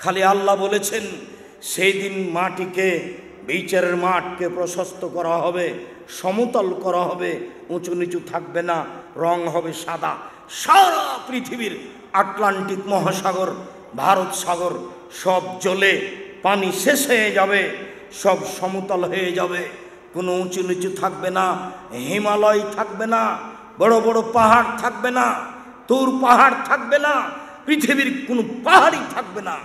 খালি আল্লাহ বলেছেন সেই দিন মাটিকে বিচারের মাঠকে প্রশস্ত করা হবে সমতল করা হবে উঁচু নিচু থাকবে না রং হবে সাদা সারা পৃথিবীর আটলান্টিক মহাসাগর ভারত সাগর সব জলে পানি শেষ হয়ে যাবে সব সমতল হয়ে যাবে কোনো উঁচু নিচু থাকবে না হিমালয় থাকবে না বড় বড় পাহাড় থাকবে না তোর পাহাড় থাকবে না পৃথিবীর কোনো পাহাড়ই থাকবে না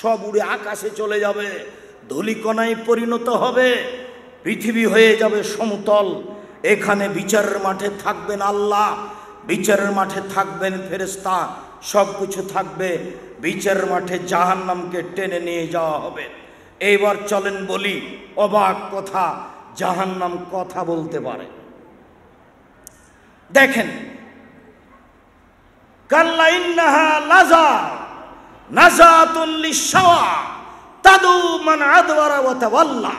সব উড়ে আকাশে চলে যাবে ধুলিকণায় পরিণত হবে পৃথিবী হয়ে যাবে সমতল এখানে বিচারের মাঠে থাকবেন আল্লাহ বিচারের মাঠে থাকবেন ফেরেস্তা সব কিছু থাকবে বিচারের মাঠে জাহান নামকে টেনে নিয়ে যাওয়া হবে এইবার চলেন বলি অবাক কথা জাহান নাম কথা বলতে পারে দেখেন কাল্লা ইন্নাহা লাজা নাজাতুল লিশাওয়া তাদু মান আদওয়ারা ওয়া তাওয়াল্লা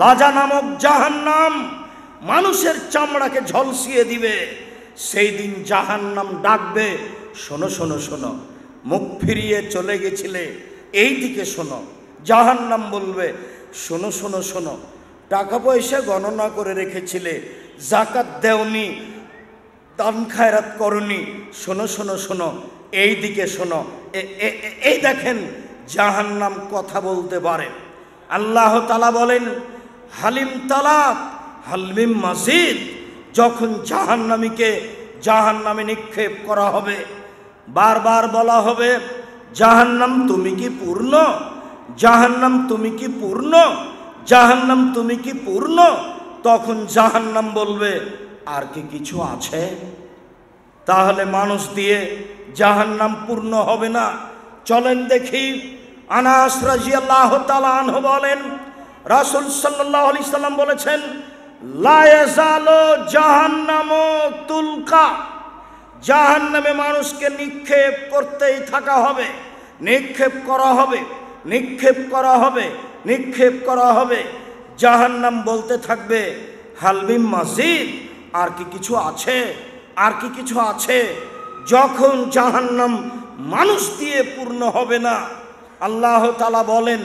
লাজা নামক জাহান্নাম মানুষের চামড়াকে ঝলসিয়ে দিবে সেই দিন জাহান্নাম ডাকবে শোনো শোনো শোনো মুখ ফিরিয়ে চলে গেছিলে এই দিকে শোনো জাহান্নাম বলবে শোনো শোনো শোনো টাকা পয়সা গণনা করে রেখেছিলে জাকাত দেওনি দান খায়রাত করনি শোনো শোনো শোনো এই দিকে শোনো এই দেখেন জাহান্নাম কথা বলতে পারে আল্লাহ তালা বলেন হালিম তালা হালমিম মাসিদ যখন জাহান জাহান্নামে নিক্ষেপ করা হবে বারবার বলা হবে জাহান্নাম তুমি কি পূর্ণ জাহান্নাম তুমি কি পূর্ণ জাহান্নাম তুমি কি পূর্ণ তখন জাহান্নাম বলবে আর কি কিছু আছে তাহলে মানুষ দিয়ে জাহান্নাম পূর্ণ হবে না চলেন দেখি আনাস রাজিয়াল্লাহ তালাহ বলেন রাসুল সাল্লাহ আলি সাল্লাম বলেছেন লায়ালো জাহান্নাম তুলকা জাহান্নামে মানুষকে নিক্ষেপ করতেই থাকা হবে নিক্ষেপ করা হবে নিক্ষেপ করা হবে নিক্ষেপ করা হবে জাহান্নাম বলতে থাকবে হালবিম মসজিদ আর কি কিছু আছে আর কি কিছু আছে যখন জাহান্নাম মানুষ দিয়ে পূর্ণ হবে না আল্লাহ তালা বলেন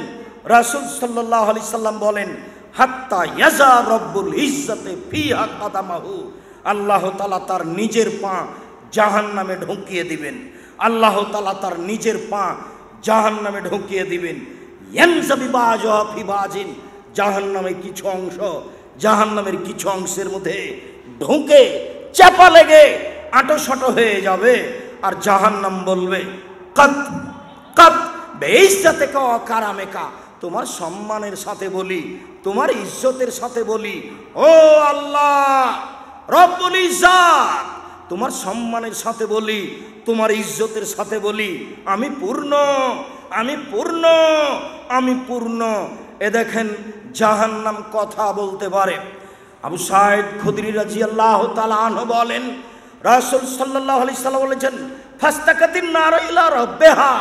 রাসুল সাল্লাহ আলি সাল্লাম বলেন হাত্তা ইয়াজা রব্বুল ইজ্জতে ফিহা কাদামাহু আল্লাহ তালা তার নিজের পা জাহান নামে ঢুকিয়ে দিবেন আল্লাহ তালা তার নিজের পা জাহান নামে ঢুকিয়ে দিবেন ইয়ানজাবিবাজিন জাহান নামের কিছু অংশ জাহান নামের কিছু অংশের মধ্যে ঢুকে চাপা লেগে শট হয়ে যাবে আর জাহান্নাম বলবে কত কত বেইজ্জাতে কা অকারামেকা তোমার সম্মানের সাথে বলি তোমার ইজ্জতের সাথে বলি ও আল্লাহ রব্বুল ইজ্জাত তোমার সম্মানের সাথে বলি তোমার ইজ্জতের সাথে বলি আমি পূর্ণ আমি পূর্ণ আমি পূর্ণ এ দেখেন জাহান্নাম কথা বলতে পারে আবু সাহেব খুদরি রাজি আল্লাহ তালা বলেন রাসুল সাল্লাহ আলি সাল্লাম বলেছেন ফাস্তাকাতিন নারইলা রব্বেহা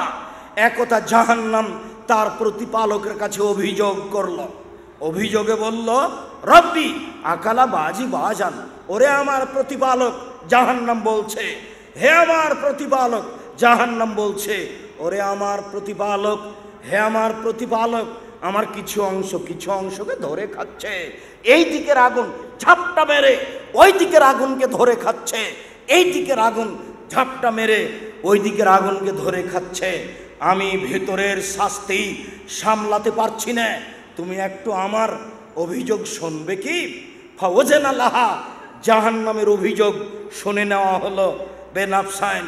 একথা জাহান্নাম তার প্রতিপালকের কাছে অভিযোগ করল অভিযোগে বলল রব্বি আকালা বাজি বাজান ওরে আমার প্রতিপালক জাহান্নাম বলছে হে আমার প্রতিপালক জাহান্নাম বলছে ওরে আমার প্রতিপালক হে আমার প্রতিপালক আমার কিছু অংশ কিছু অংশকে ধরে খাচ্ছে এই দিকের আগুন ঝাপটা মেরে ওই দিকের আগুনকে ধরে খাচ্ছে এই দিকের আগুন ঝাপটা মেরে ওই দিকের আগুনকে ধরে খাচ্ছে আমি ভেতরের শাস্তি সামলাতে পারছি না তুমি একটু আমার অভিযোগ শুনবে কি লাহা জাহান নামের অভিযোগ শুনে নেওয়া হলো বেনাফসাইন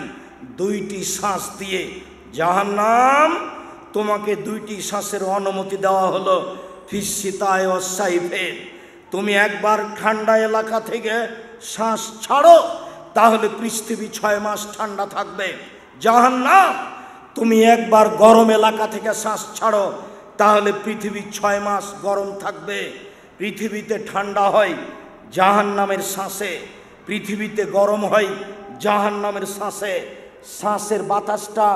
দুইটি শ্বাস দিয়ে জাহান নাম তোমাকে দুইটি শ্বাসের অনুমতি দেওয়া হলো ফিসিতায় ফের তুমি একবার ঠান্ডা এলাকা থেকে শ্বাস ছাড়ো তাহলে পৃথিবী ছয় মাস ঠান্ডা থাকবে জাহান না তুমি একবার গরম এলাকা থেকে শ্বাস ছাড়ো তাহলে পৃথিবী ছয় মাস গরম থাকবে পৃথিবীতে ঠান্ডা হয় জাহান নামের শ্বাসে পৃথিবীতে গরম হয় জাহান নামের শ্বাসে শ্বাসের বাতাসটা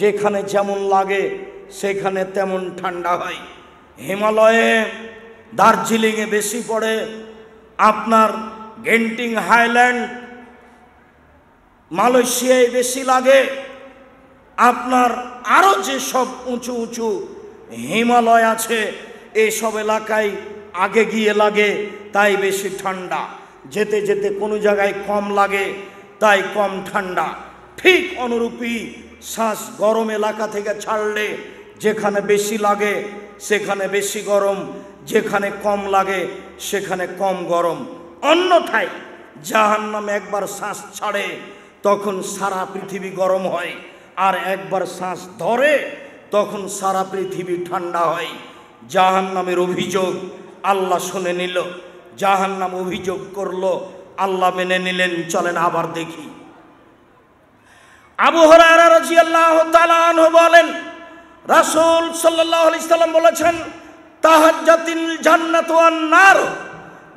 যেখানে যেমন লাগে সেখানে তেমন ঠান্ডা হয় হিমালয়ে দার্জিলিংয়ে বেশি পড়ে আপনার গেন্টিং হাইল্যান্ড মালয়েশিয়ায় বেশি লাগে আপনার আরও যেসব উঁচু উঁচু হিমালয় আছে এসব এলাকায় আগে গিয়ে লাগে তাই বেশি ঠান্ডা যেতে যেতে কোনো জায়গায় কম লাগে তাই কম ঠান্ডা ঠিক অনুরূপী শ্বাস গরম এলাকা থেকে ছাড়লে যেখানে বেশি লাগে সেখানে বেশি গরম যেখানে কম লাগে সেখানে কম গরম অন্যথায় জাহান নামে একবার শ্বাস ছাড়ে তখন সারা পৃথিবী গরম হয় আর একবার শ্বাস ধরে তখন সারা পৃথিবী ঠান্ডা হয় জাহান নামের অভিযোগ আল্লাহ শুনে নিল জাহান নাম অভিযোগ করলো আল্লাহ মেনে নিলেন চলেন আবার দেখি আবু হরার বলেন রাসুল সাল্লাহ ইসলাম বলেছেন তাহার জান্নাত ওয়ান নার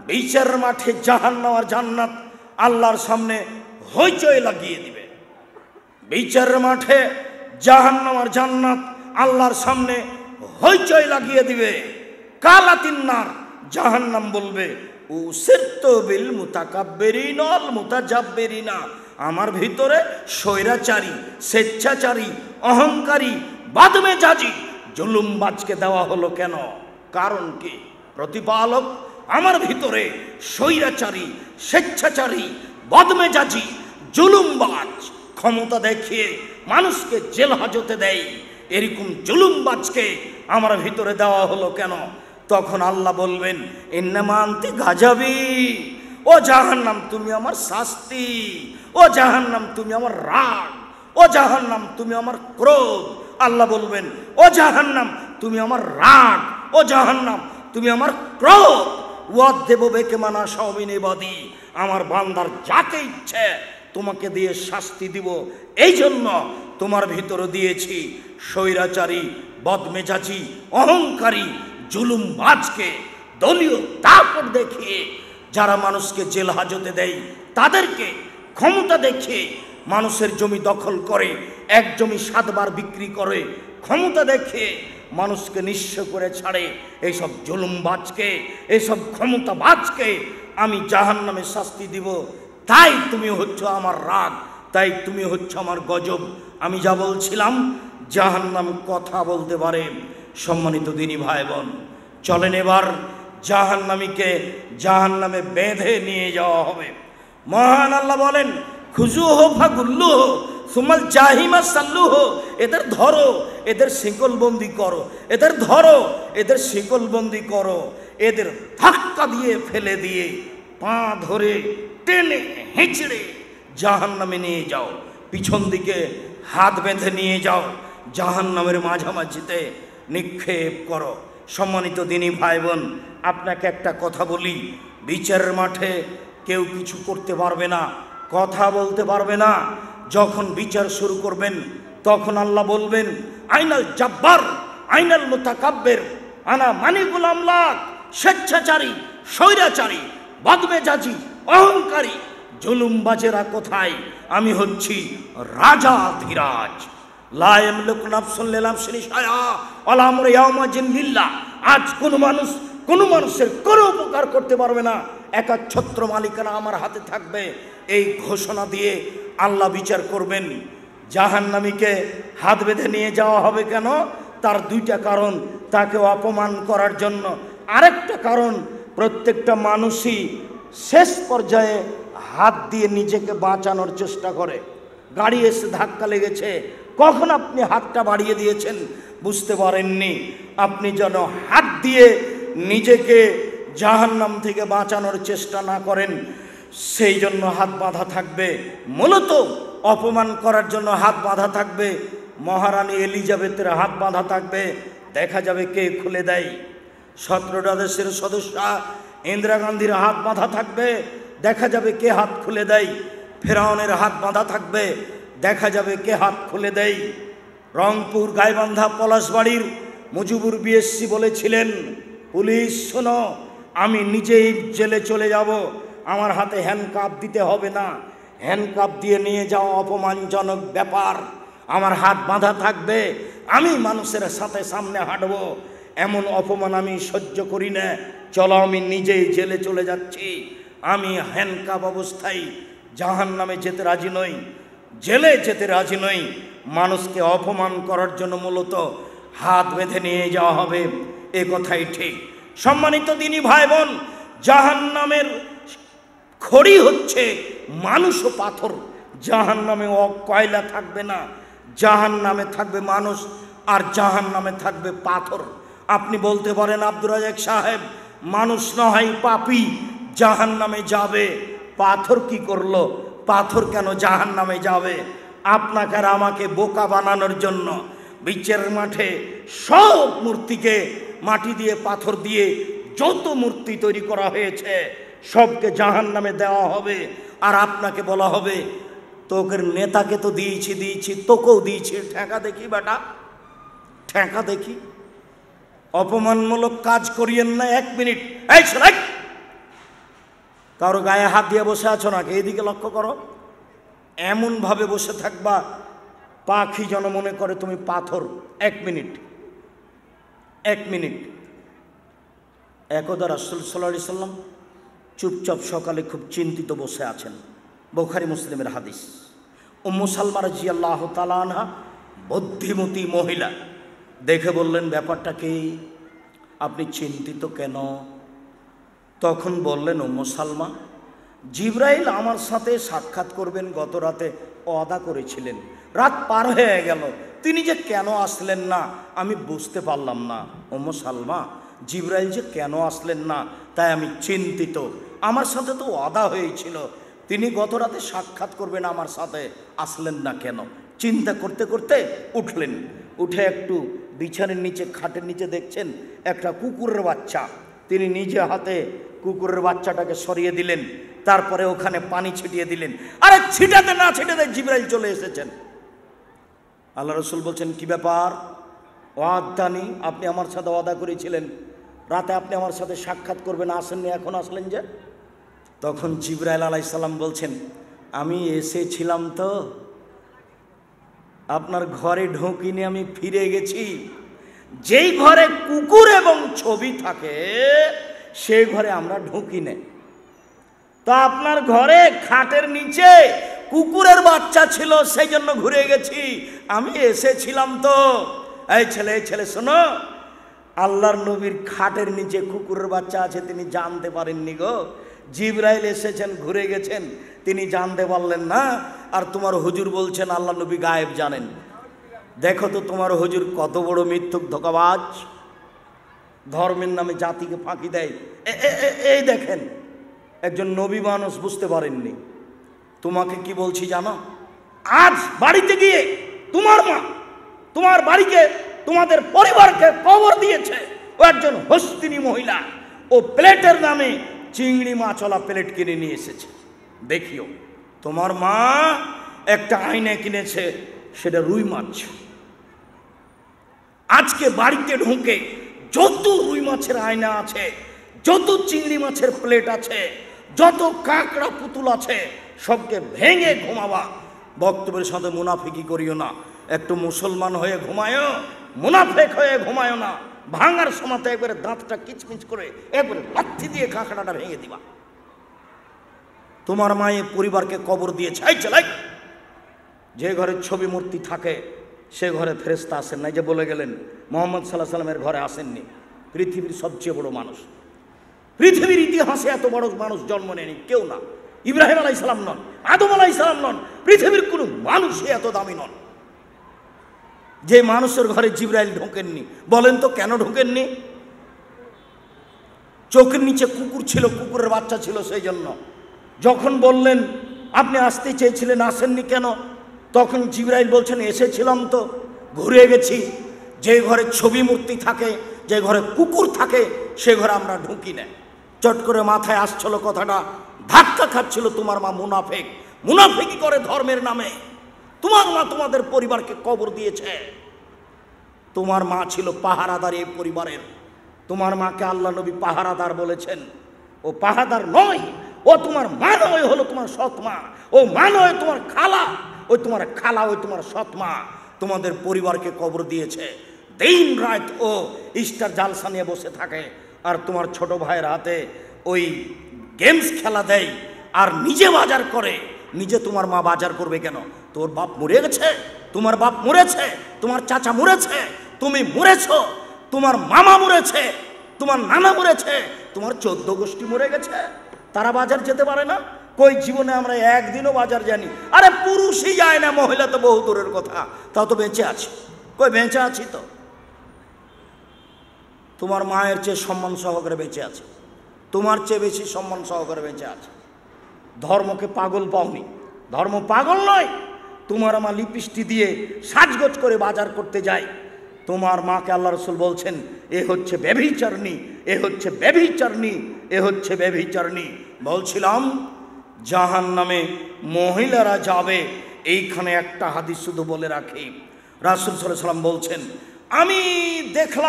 বিচার মাঠে জাহান্নাম নেওয়ার জান্নাত আল্লাহর সামনে হইচই লাগিয়ে দিবে বিচার মাঠে জাহান নেওয়ার জান্নাত আল্লাহর সামনে হইচই লাগিয়ে দিবে কালাতিন নার জাহান্নাম বলবে ও সেত্ত বিল মুতাকাব্বেরিন আল মুতাজাব্বেরিনা আমার ভিতরে স্বৈরাচারী স্বেচ্ছাচারী অহংকারী বাদমে জাজি জুলুমবাজকে দেওয়া হলো কেন কারণ কি প্রতিপালক আমার ভিতরে স্বৈরাচারী স্বেচ্ছাচারী বদমেজাজি জুলুমবাজ ক্ষমতা দেখিয়ে মানুষকে জেল হাজতে দেয় এরকম জুলুমবাজকে আমার ভিতরে দেওয়া হলো কেন তখন আল্লাহ বলবেন এন্নামান্তি গাজাবি ও জাহান্নাম তুমি আমার শাস্তি ও জাহান্নাম তুমি আমার রাগ ও জাহান্নাম তুমি আমার ক্রোধ আল্লাহ বলবেন ও জাহান্নাম তুমি আমার রাগ ও জাহান্নাম তুমি আমার ক্রোধ ওয়াদ দেব বেকে মানা সবিনেবাদী আমার বান্দার যাকে ইচ্ছে তোমাকে দিয়ে শাস্তি দিব এই জন্য তোমার ভিতরে দিয়েছি স্বৈরাচারী বদমেজাজি অহংকারী জুলুম জুলুমবাজকে দলীয় তাপট দেখিয়ে যারা মানুষকে জেল হাজতে দেয় তাদেরকে ক্ষমতা দেখে মানুষের জমি দখল করে এক জমি সাতবার বিক্রি করে ক্ষমতা দেখে মানুষকে নিঃস্ব করে ছাড়ে এইসব জুলুমবাজকে এইসব ক্ষমতাবাজকে আমি জাহান নামে শাস্তি দিব তাই তুমি হচ্ছ আমার রাগ তাই তুমি হচ্ছ আমার গজব আমি যা বলছিলাম জাহান নাম কথা বলতে পারে সম্মানিত দিনী ভাই বোন চলেন এবার জাহান্নামীকে জাহান্নামে বেঁধে নিয়ে যাওয়া হবে মহান আল্লাহ বলেন খুজু হো ফা গুল্লু হো সুমাল জাহিমা সাল্লু হো এদের ধরো এদের শিকলবন্দি করো এদের ধরো এদের শিকলবন্দি করো এদের ধাক্কা দিয়ে ফেলে দিয়ে পা ধরে টেনে হেঁচড়ে জাহান নামে নিয়ে যাও পিছন দিকে হাত বেঁধে নিয়ে যাও জাহান নামের মাঝামাঝিতে নিক্ষেপ করো সম্মানিত দিনী ভাই বোন আপনাকে একটা কথা বলি বিচারের মাঠে কেউ কিছু করতে পারবে না কথা বলতে পারবে না যখন বিচার শুরু করবেন তখন আল্লাহ বলবেন আইনাল জাব্বার আইনাল মোতাকাব্যের আনা মানিকুল আমলাক স্বেচ্ছাচারী স্বৈরাচারী বদমেজাজি অহংকারী জুলুমবাজেরা কোথায় আমি হচ্ছি রাজা ধীরাজ আজ কোনো মানুষ কোন মানুষের কোনো উপকার করতে পারবে না একা ছত্র মালিকানা আমার হাতে থাকবে এই ঘোষণা দিয়ে আল্লাহ বিচার করবেন জাহান্নামীকে হাত বেঁধে নিয়ে যাওয়া হবে কেন তার দুইটা কারণ তাকে অপমান করার জন্য আরেকটা কারণ প্রত্যেকটা মানুষই শেষ পর্যায়ে হাত দিয়ে নিজেকে বাঁচানোর চেষ্টা করে গাড়ি এসে ধাক্কা লেগেছে কখন আপনি হাতটা বাড়িয়ে দিয়েছেন বুঝতে পারেননি আপনি যেন হাত দিয়ে নিজেকে জাহান্নাম থেকে বাঁচানোর চেষ্টা না করেন সেই জন্য হাত বাঁধা থাকবে মূলত অপমান করার জন্য হাত বাঁধা থাকবে মহারানী এলিজাবেথের হাত বাঁধা থাকবে দেখা যাবে কে খুলে দেয় সতেরোটা দেশের সদস্যা ইন্দিরা গান্ধীর হাত বাঁধা থাকবে দেখা যাবে কে হাত খুলে দেয় ফেরাউনের হাত বাঁধা থাকবে দেখা যাবে কে হাত খুলে দেয় রংপুর গাইবান্ধা পলাশবাড়ির মুজিবুর বিএসসি বলেছিলেন পুলিশ শোনো আমি নিজেই জেলে চলে যাব আমার হাতে হ্যান্ডকাপ দিতে হবে না হ্যান্ডকাপ দিয়ে নিয়ে যাওয়া অপমানজনক ব্যাপার আমার হাত বাঁধা থাকবে আমি মানুষের সাথে সামনে হাঁটব এমন অপমান আমি সহ্য করি না চলো আমি নিজেই জেলে চলে যাচ্ছি আমি হ্যান্ডকাপ অবস্থায় জাহান নামে যেতে রাজি নই জেলে যেতে রাজি নই মানুষকে অপমান করার জন্য মূলত হাত বেঁধে নিয়ে যাওয়া হবে এ কথাই ঠিক সম্মানিত তিনি ভাই বোন জাহান নামের খড়ি হচ্ছে মানুষ ও পাথর জাহান নামে কয়লা থাকবে না জাহান নামে থাকবে মানুষ আর জাহান নামে থাকবে পাথর আপনি বলতে পারেন আব্দুর রাজাক সাহেব মানুষ নহাই পাপি জাহান নামে যাবে পাথর কি করলো পাথর কেন জাহান নামে যাবে আপনাকে আর আমাকে বোকা বানানোর জন্য বিচের মাঠে সব মূর্তিকে মাটি দিয়ে পাথর দিয়ে যত মূর্তি তৈরি করা হয়েছে সবকে জাহান নামে দেওয়া হবে আর আপনাকে বলা হবে তোকের নেতাকে তো দিয়েছি দিয়েছি তোকেও দিয়েছি ঠেকা দেখি বেটা ঠেকা দেখি অপমানমূলক কাজ করিয়েন না এক মিনিট এই কারো গায়ে হাত দিয়ে বসে আছো নাকি এদিকে লক্ষ্য করো এমনভাবে বসে থাকবা পাখি যেন মনে করে তুমি পাথর এক মিনিট এক মিনিট একদা রাসুল সাল্লা সাল্লাম চুপচাপ সকালে খুব চিন্তিত বসে আছেন বোখারি মুসলিমের হাদিস ও মুসালমার জিয়াল্লাহ তালানহা বুদ্ধিমতী মহিলা দেখে বললেন ব্যাপারটা কি আপনি চিন্তিত কেন তখন বললেন ও মুসালমা জিব্রাইল আমার সাথে সাক্ষাৎ করবেন গত রাতে অদা করেছিলেন রাত পার হয়ে গেল তিনি যে কেন আসলেন না আমি বুঝতে পারলাম না ও মুসালমা জিব্রাইল যে কেন আসলেন না তাই আমি চিন্তিত আমার সাথে তো অদা হয়েছিল তিনি গত রাতে সাক্ষাৎ করবেন আমার সাথে আসলেন না কেন চিন্তা করতে করতে উঠলেন উঠে একটু বিছানের নিচে খাটের নিচে দেখছেন একটা কুকুরের বাচ্চা তিনি নিজে হাতে কুকুরের বাচ্চাটাকে সরিয়ে দিলেন তারপরে ওখানে পানি ছিটিয়ে দিলেন আরে ছিটাতে না ছিটাতে জিব্রাইল চলে এসেছেন আল্লাহ রসুল বলছেন কি ব্যাপার ওয়াদানি আপনি আমার সাথে ওয়াদা করেছিলেন রাতে আপনি আমার সাথে সাক্ষাৎ করবেন আসেননি এখন আসলেন যে তখন জিব্রাইল আলাইসাল্লাম বলছেন আমি এসেছিলাম তো আপনার ঘরে ঢোকিনি আমি ফিরে গেছি যেই ঘরে কুকুর এবং ছবি থাকে সেই ঘরে আমরা ঢুকি নেই তো আপনার ঘরে খাটের নিচে কুকুরের বাচ্চা ছিল সেই জন্য ঘুরে গেছি আমি এসেছিলাম তো এই ছেলে এই ছেলে শোনো আল্লাহর নবীর খাটের নিচে কুকুরের বাচ্চা আছে তিনি জানতে পারেননি গো জিব্রাইল এসেছেন ঘুরে গেছেন তিনি জানতে পারলেন না আর তোমার হুজুর বলছেন আল্লাহ নবী গায়েব জানেন দেখো তো তোমার হজুর কত বড় মৃত্যুক ধোকাবাজ ধর্মের নামে জাতিকে ফাঁকি দেয় এই দেখেন একজন নবী মানুষ বুঝতে পারেননি তোমাকে কি বলছি জানো আজ বাড়িতে গিয়ে তোমার মা তোমার বাড়িকে তোমাদের পরিবারকে কবর দিয়েছে ও একজন হস্তিনী মহিলা ও প্লেটের নামে চিংড়ি মাছলা প্লেট কিনে নিয়ে এসেছে দেখিও তোমার মা একটা আইনে কিনেছে সেটা রুই মাছ আজকে বাড়িতে ঢুকে যত রুই মাছের আয়না আছে যত চিংড়ি মাছের প্লেট আছে যত কাঁকড়া পুতুল আছে সবকে ভেঙে ঘুমাবা বক্তব্যের সাথে মুনাফিকি করিও না একটু মুসলমান হয়ে ঘুমায়ও মুনাফেক হয়ে ঘুমায়ও না ভাঙার সমাতে একবারে দাঁতটা কিচমিচ করে একবারে লাথি দিয়ে কাঁকড়াটা ভেঙে দিবা তোমার মায়ের পরিবারকে কবর দিয়েছে এই যে ঘরের ছবি মূর্তি থাকে সে ঘরে ফেরেস্তা আসেন নাই যে বলে গেলেন মোহাম্মদ সাল্লাহ সাল্লামের ঘরে আসেননি পৃথিবীর সবচেয়ে বড় মানুষ পৃথিবীর ইতিহাসে এত বড় মানুষ জন্ম নেয়নি কেউ না ইব্রাহিম আলাই সালাম নন আদম আলাই সালাম নন পৃথিবীর কোনো মানুষই এত দামি নন যে মানুষের ঘরে জিব্রাইল ঢোকেননি বলেন তো কেন ঢোকেননি চোখের নিচে কুকুর ছিল কুকুরের বাচ্চা ছিল সেই জন্য যখন বললেন আপনি আসতে চেয়েছিলেন আসেননি কেন তখন জিবরাইল বলছেন এসেছিলাম তো ঘুরে গেছি যে ঘরে ছবি মূর্তি থাকে যে ঘরে কুকুর থাকে সে ঘরে আমরা ঢুকি না চট করে মাথায় আসছিল কথাটা ধাক্কা খাচ্ছিল তোমার মা মুনাফেক মুনাফেকি করে ধর্মের নামে তোমার মা তোমাদের পরিবারকে কবর দিয়েছে তোমার মা ছিল পাহারাদার এই পরিবারের তোমার মাকে আল্লাহ নবী পাহারাদার বলেছেন ও পাহাদার নয় ও তোমার মা নয় হলো তোমার সৎ মা ও মা নয় তোমার খালা ওই তোমার খালা ওই তোমার সৎমা তোমাদের পরিবারকে কবর দিয়েছে দিন রাত ও ইস্টার জালসা নিয়ে বসে থাকে আর তোমার ছোট ভাইয়ের হাতে ওই গেমস খেলা দেয় আর নিজে বাজার করে নিজে তোমার মা বাজার করবে কেন তোর বাপ মরে গেছে তোমার বাপ মরেছে তোমার চাচা মরেছে তুমি মরেছ তোমার মামা মরেছে তোমার নানা মরেছে তোমার চোদ্দ গোষ্ঠী মরে গেছে তারা বাজার যেতে পারে না কই জীবনে আমরা একদিনও বাজার জানি আরে পুরুষই যায় না মহিলা তো বহু দূরের কথা তা তো বেঁচে আছি কই বেঁচে আছি তো তোমার মায়ের চেয়ে সম্মান সহকারে বেঁচে আছে তোমার চেয়ে বেশি সম্মান সহকারে বেঁচে আছে ধর্মকে পাগল পাওনি ধর্ম পাগল নয় তোমার আমার লিপিষ্টি দিয়ে সাজগোজ করে বাজার করতে যায় তোমার মাকে আল্লাহ রসুল বলছেন এ হচ্ছে ব্যভিচারণী এ হচ্ছে ব্যভিচারণী এ হচ্ছে ব্যভিচারণী বলছিলাম জাহান নামে মহিলারা যাবে এইখানে একটা হাদিস শুধু বলে রাখি রাসুল সাল্লাম বলছেন আমি দেখলাম